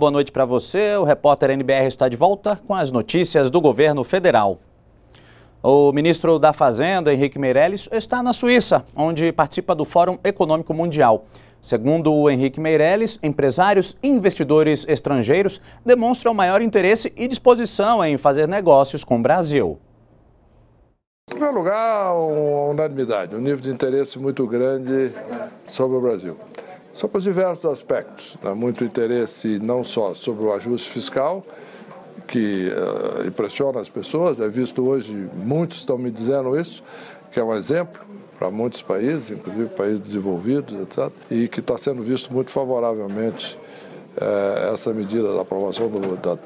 Boa noite para você. O repórter NBR está de volta com as notícias do governo federal. O ministro da Fazenda, Henrique Meirelles, está na Suíça, onde participa do Fórum Econômico Mundial. Segundo o Henrique Meirelles, empresários e investidores estrangeiros demonstram maior interesse e disposição em fazer negócios com o Brasil. Em primeiro lugar, uma unanimidade, um nível de interesse muito grande sobre o Brasil sobre os diversos aspectos. Há né? muito interesse não só sobre o ajuste fiscal, que uh, impressiona as pessoas, é visto hoje, muitos estão me dizendo isso, que é um exemplo para muitos países, inclusive países desenvolvidos, etc., e que está sendo visto muito favoravelmente uh, essa medida da aprovação do, da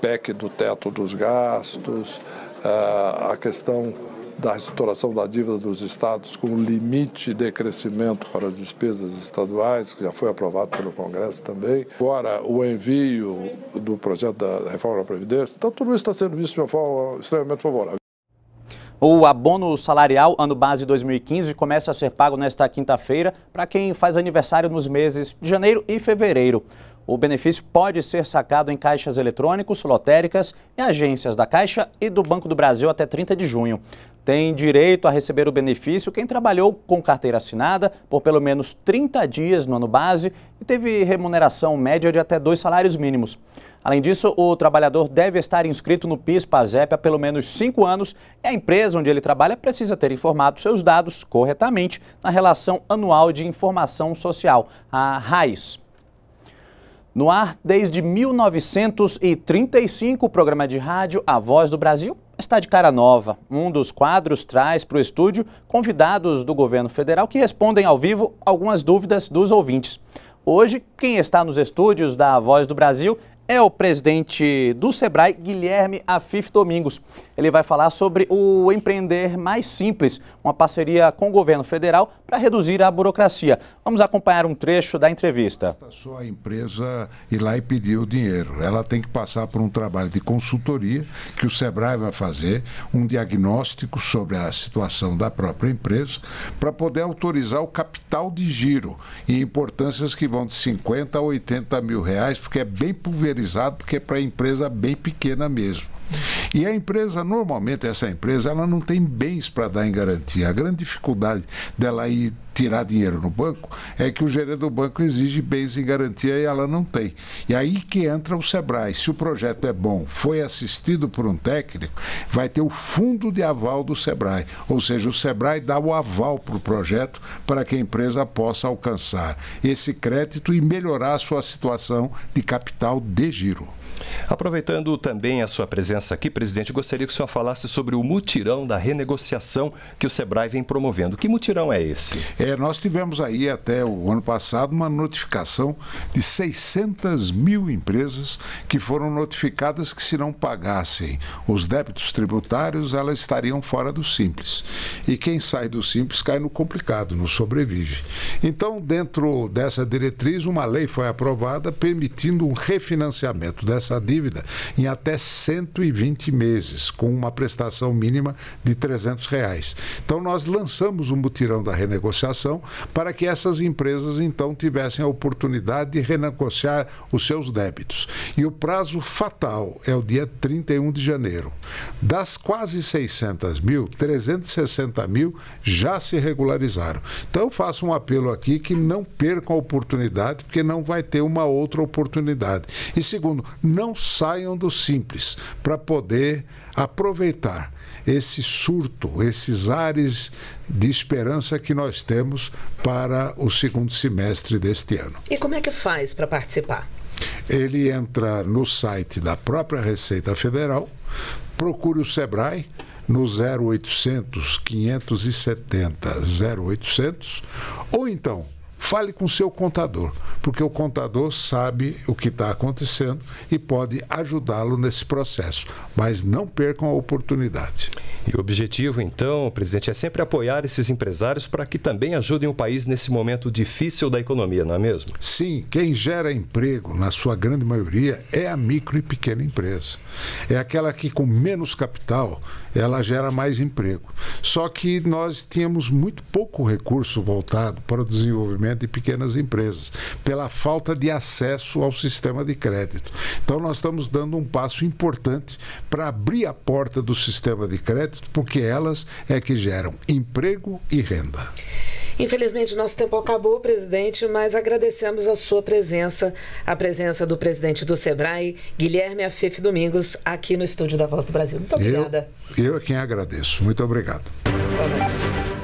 PEC do teto dos gastos, uh, a questão da restauração da dívida dos estados com limite de crescimento para as despesas estaduais, que já foi aprovado pelo Congresso também. Agora, o envio do projeto da reforma da Previdência. Então, tudo isso está sendo visto de uma forma extremamente favorável. O abono salarial ano base 2015 começa a ser pago nesta quinta-feira para quem faz aniversário nos meses de janeiro e fevereiro. O benefício pode ser sacado em caixas eletrônicos, lotéricas e agências da Caixa e do Banco do Brasil até 30 de junho. Tem direito a receber o benefício quem trabalhou com carteira assinada por pelo menos 30 dias no ano base e teve remuneração média de até dois salários mínimos. Além disso, o trabalhador deve estar inscrito no PIS-PASEP há pelo menos cinco anos e a empresa onde ele trabalha precisa ter informado seus dados corretamente na Relação Anual de Informação Social, a RAIS. No ar desde 1935, o programa de rádio A Voz do Brasil está de cara nova. Um dos quadros traz para o estúdio convidados do governo federal que respondem ao vivo algumas dúvidas dos ouvintes. Hoje, quem está nos estúdios da A Voz do Brasil é o presidente do Sebrae, Guilherme Afif Domingos. Ele vai falar sobre o Empreender Mais Simples, uma parceria com o governo federal para reduzir a burocracia. Vamos acompanhar um trecho da entrevista. Só a empresa ir lá e pedir o dinheiro. Ela tem que passar por um trabalho de consultoria que o Sebrae vai fazer, um diagnóstico sobre a situação da própria empresa, para poder autorizar o capital de giro e importâncias que vão de 50 a 80 mil reais, porque é bem pulverizado porque é para empresa bem pequena mesmo. E a empresa, normalmente essa empresa, ela não tem bens para dar em garantia. A grande dificuldade dela ir tirar dinheiro no banco é que o gerente do banco exige bens em garantia e ela não tem. E aí que entra o Sebrae. Se o projeto é bom, foi assistido por um técnico, vai ter o fundo de aval do Sebrae. Ou seja, o Sebrae dá o aval para o projeto para que a empresa possa alcançar esse crédito e melhorar a sua situação de capital de giro. Aproveitando também a sua presença aqui, presidente, gostaria que o senhor falasse sobre o mutirão da renegociação que o Sebrae vem promovendo. Que mutirão é esse? É, nós tivemos aí até o ano passado uma notificação de 600 mil empresas que foram notificadas que se não pagassem os débitos tributários, elas estariam fora do simples. E quem sai do simples cai no complicado, não sobrevive. Então, dentro dessa diretriz, uma lei foi aprovada permitindo um refinanciamento dessa essa dívida em até 120 meses, com uma prestação mínima de 300 reais. Então, nós lançamos o um mutirão da renegociação para que essas empresas, então, tivessem a oportunidade de renegociar os seus débitos. E o prazo fatal é o dia 31 de janeiro. Das quase 600 mil, 360 mil já se regularizaram. Então, eu faço um apelo aqui que não percam a oportunidade, porque não vai ter uma outra oportunidade. E segundo, não saiam do simples para poder aproveitar esse surto, esses ares de esperança que nós temos para o segundo semestre deste ano. E como é que faz para participar? Ele entra no site da própria Receita Federal, procure o Sebrae no 0800 570 0800 ou então Fale com seu contador, porque o contador sabe o que está acontecendo e pode ajudá-lo nesse processo. Mas não percam a oportunidade. E o objetivo, então, presidente, é sempre apoiar esses empresários para que também ajudem o país nesse momento difícil da economia, não é mesmo? Sim, quem gera emprego, na sua grande maioria, é a micro e pequena empresa. É aquela que, com menos capital, ela gera mais emprego. Só que nós tínhamos muito pouco recurso voltado para o desenvolvimento de pequenas empresas, pela falta de acesso ao sistema de crédito. Então, nós estamos dando um passo importante para abrir a porta do sistema de crédito crédito, porque elas é que geram emprego e renda. Infelizmente, nosso tempo acabou, presidente, mas agradecemos a sua presença, a presença do presidente do SEBRAE, Guilherme Afef Domingos, aqui no estúdio da Voz do Brasil. Muito obrigada. Eu, eu é quem agradeço. Muito obrigado. Boa noite.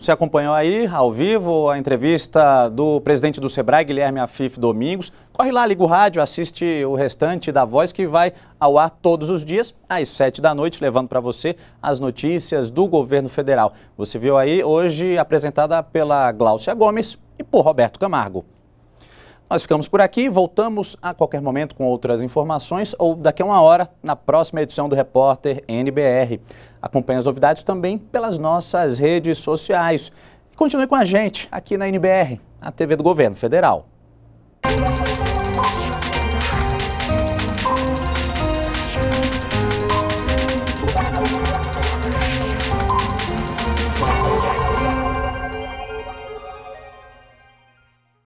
Você acompanhou aí, ao vivo, a entrevista do presidente do Sebrae, Guilherme Afif Domingos. Corre lá, liga o rádio, assiste o restante da Voz, que vai ao ar todos os dias, às sete da noite, levando para você as notícias do governo federal. Você viu aí, hoje, apresentada pela Gláucia Gomes e por Roberto Camargo. Nós ficamos por aqui, voltamos a qualquer momento com outras informações ou daqui a uma hora na próxima edição do Repórter NBR. Acompanhe as novidades também pelas nossas redes sociais. E continue com a gente aqui na NBR, a TV do Governo Federal.